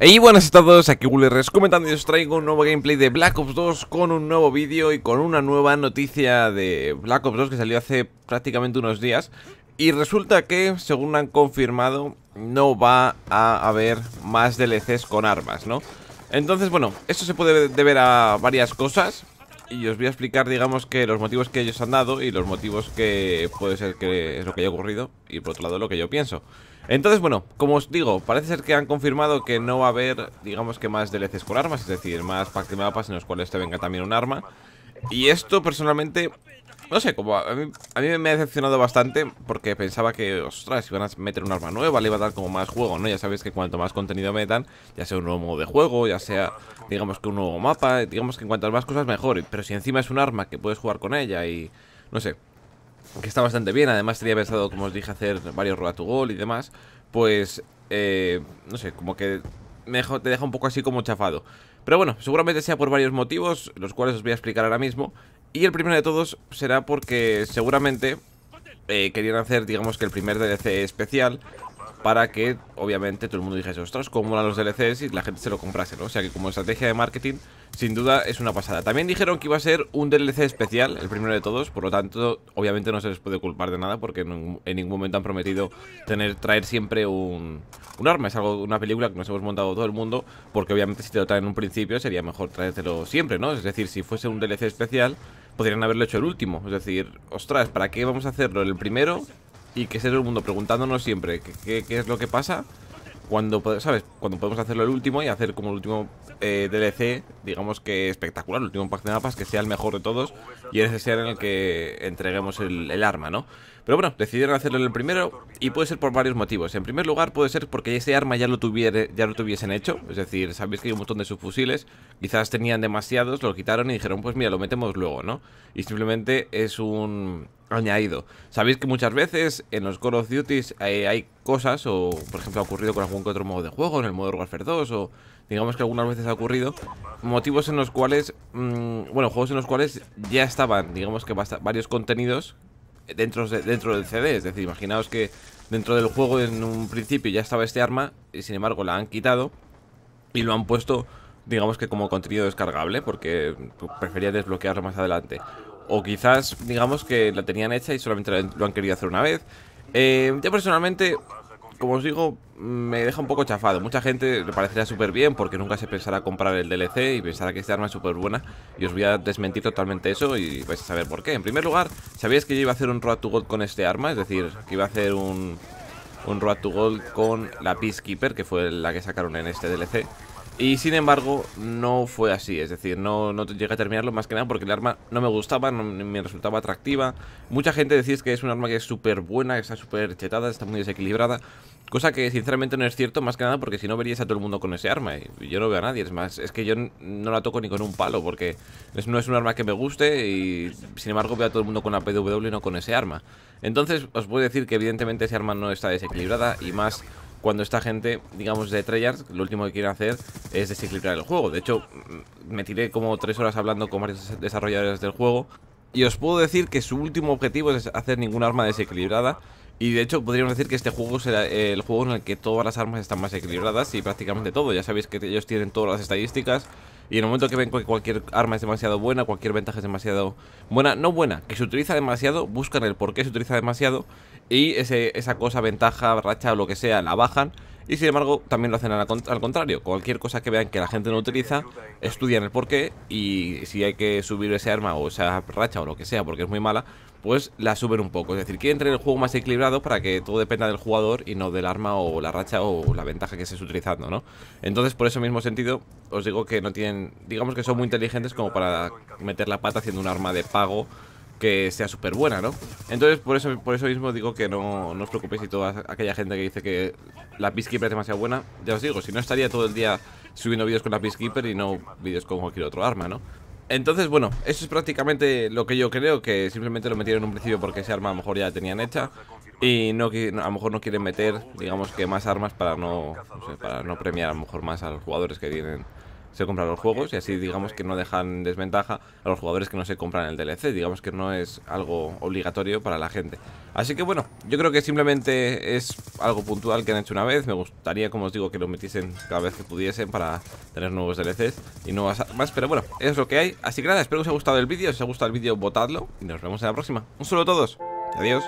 ¡Hey! buenas a todos, aquí Gullerres comentando y os traigo un nuevo gameplay de Black Ops 2 con un nuevo vídeo y con una nueva noticia de Black Ops 2 que salió hace prácticamente unos días y resulta que, según han confirmado, no va a haber más DLCs con armas, ¿no? Entonces, bueno, esto se puede deber a varias cosas y os voy a explicar, digamos, que los motivos que ellos han dado y los motivos que puede ser que es lo que haya ocurrido y por otro lado lo que yo pienso. Entonces, bueno, como os digo, parece ser que han confirmado que no va a haber, digamos que más DLCs con armas, es decir, más packs de mapas en los cuales te venga también un arma. Y esto personalmente no sé, como a mí, a mí, me ha decepcionado bastante porque pensaba que, ostras, iban a meter un arma nueva, le iba a dar como más juego, ¿no? Ya sabéis que cuanto más contenido metan, ya sea un nuevo modo de juego, ya sea, digamos que un nuevo mapa, digamos que en cuanto más cosas mejor. Pero si encima es un arma que puedes jugar con ella y, no sé, que está bastante bien, además tenía pensado, como os dije, hacer varios roll tu gol y demás, pues, eh, no sé, como que me te deja un poco así como chafado. Pero bueno, seguramente sea por varios motivos, los cuales os voy a explicar ahora mismo. Y el primero de todos será porque seguramente eh, querían hacer, digamos, que el primer DLC especial para que, obviamente, todo el mundo dijese, ostras, cómo van los DLCs y la gente se lo comprase, ¿no? O sea que como estrategia de marketing, sin duda, es una pasada. También dijeron que iba a ser un DLC especial, el primero de todos, por lo tanto, obviamente no se les puede culpar de nada porque en, ningún momento han prometido tener traer siempre un, arma. Es algo, una película que nos hemos montado todo el mundo porque, obviamente, si te lo traen en un principio, sería mejor traértelo siempre, ¿no? Es decir, si fuese un DLC especial podrían haberlo hecho el último. Es decir, ostras, ¿para qué vamos a hacerlo el primero? Y que ser el mundo preguntándonos siempre qué, es lo que pasa cuando, ¿sabes? Cuando podemos hacerlo el último y hacer como el último eh, DLC, digamos que espectacular, el último pack de mapas, que sea el mejor de todos y ese sea en el que entreguemos el, arma, ¿no? Pero bueno, decidieron hacerlo el primero y puede ser por varios motivos. En primer lugar, puede ser porque ese arma ya lo, ya lo tuviesen hecho, es decir, sabéis que hay un montón de subfusiles Quizás tenían demasiados, lo quitaron y dijeron, pues mira, lo metemos luego, ¿no? Y simplemente es un añadido. Sabéis que muchas veces en los Call of Duty eh, hay, cosas, o por ejemplo ha ocurrido con algún que otro modo de juego, en el modo Warfare 2, o digamos que algunas veces ha ocurrido, motivos en los cuales, mm, bueno, juegos en los cuales ya estaban, digamos que varios contenidos dentro, dentro del CD. Es decir, imaginaos que dentro del juego en un principio ya estaba este arma, y sin embargo la han quitado y lo han puesto digamos que como contenido descargable, porque prefería desbloquearlo más adelante. O quizás, digamos que la tenían hecha y solamente lo han querido hacer una vez. Eh, yo personalmente, como os digo, me deja un poco chafado. Mucha gente le parecería súper bien porque nunca se pensará comprar el DLC y pensará que este arma es súper buena. Y os voy a desmentir totalmente eso y vais a saber por qué. En primer lugar, ¿sabíais que yo iba a hacer un Road to Gold con este arma? Es decir, que iba a hacer un, un Road to Gold con la Peacekeeper, que fue la que sacaron en este DLC. Y sin embargo, no fue así, es decir, no, no llegué a terminarlo más que nada porque el arma no me gustaba, no me resultaba atractiva. Mucha gente decís que es un arma que es súper buena, que está súper chetada, está muy desequilibrada, cosa que sinceramente no es cierto más que nada porque si no verías a todo el mundo con ese arma. Y yo no veo a nadie, es más, es que yo no la toco ni con un palo porque no es un arma que me guste y sin embargo veo a todo el mundo con la PW y no con ese arma. Entonces os voy a decir que evidentemente ese arma no está desequilibrada y más cuando esta gente, digamos, de Treyarch, lo último que quieren hacer es desequilibrar el juego. De hecho, mm, me tiré como tres horas hablando con varios desarrolladores del juego y os puedo decir que su último objetivo es hacer ninguna arma desequilibrada. Y de hecho podríamos decir que este juego será el juego en el que todas las armas están más equilibradas y prácticamente todo. Ya sabéis que ellos tienen todas las estadísticas, y en el momento que ven que cualquier arma es demasiado buena, cualquier ventaja es demasiado buena, no buena, que se utiliza demasiado, buscan el por qué se utiliza demasiado y ese, esa cosa, ventaja, racha o lo que sea, la bajan. Y sin embargo, también lo hacen al, contrario. Cualquier cosa que vean que la gente no utiliza, estudian el por qué y si hay que subir ese arma o esa racha o lo que sea porque es muy mala, pues la suben un poco. Es decir, quieren tener el juego más equilibrado para que todo dependa del jugador y no del arma o la racha o la ventaja que estés utilizando, ¿no? Entonces, por ese mismo sentido, os digo que no tienen... Digamos que son muy inteligentes como para meter la pata haciendo un arma de pago que sea súper buena, ¿no? Entonces, por eso, por eso mismo digo que no, no os preocupéis y toda aquella gente que dice que la Peacekeeper es demasiado buena, ya os digo, si no estaría todo el día subiendo vídeos con la Peacekeeper y no vídeos con cualquier otro arma, ¿no? Entonces, bueno, eso es prácticamente lo que yo creo, que simplemente lo metieron en un principio porque ese arma a lo mejor ya la tenían hecha y no a lo mejor no quieren meter, digamos que más armas para no, para no premiar a lo mejor más a los jugadores que vienen se compran los juegos y así digamos que no dejan desventaja a los jugadores que no se compran el DLC, digamos que no es algo obligatorio para la gente. Así que bueno, yo creo que simplemente es algo puntual que han hecho una vez, me gustaría como os digo que lo metiesen cada vez que pudiesen para tener nuevos DLCs y nuevas más, pero bueno, es lo que hay. Así que nada, espero que os haya gustado el vídeo, si os ha gustado el vídeo votadlo y nos vemos en la próxima. Un saludo a todos, adiós.